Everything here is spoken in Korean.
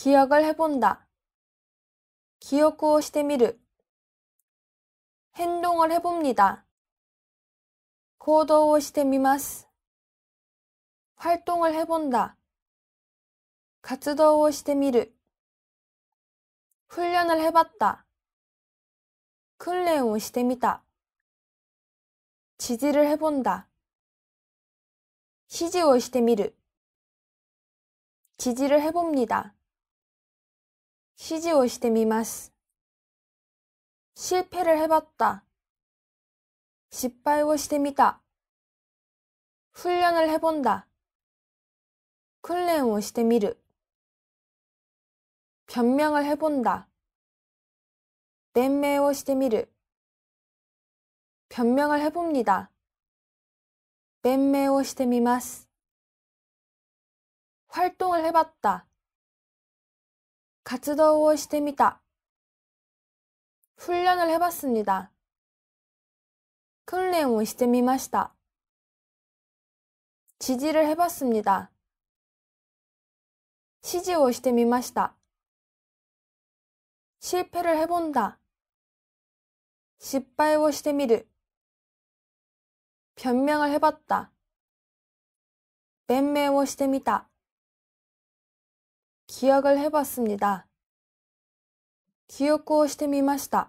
기억을 해본다. 記憶をしてみる 행동을 해봅니다. 行動をしてみます. 활동을 해본다. 活動をしてみる. 훈련을 해봤다. 訓練をしてみた. 지지를 해본다. 指지をしてみる 지지를 해봅니다. 시지오 시테미마스. 실패를 해봤다. 짓발고 시테미다. 훈련을 해본다. 클레오 시테미르. 변명을 해본다. 넷메오 시테미르. 변명을 해봅니다. 넷메오 시테미마스. 활동을 해봤다. 活動をしてみた. 훈련을 해봤습니다. 訓練をしてみました. 지지를 해봤습니다. 시지오 시테미마시다. 실패를 해본다. 시빠이오 시테미르. 변명을 해봤다. 맨매오 시테미다. 기억을 해봤습니다. 記憶をしてみました。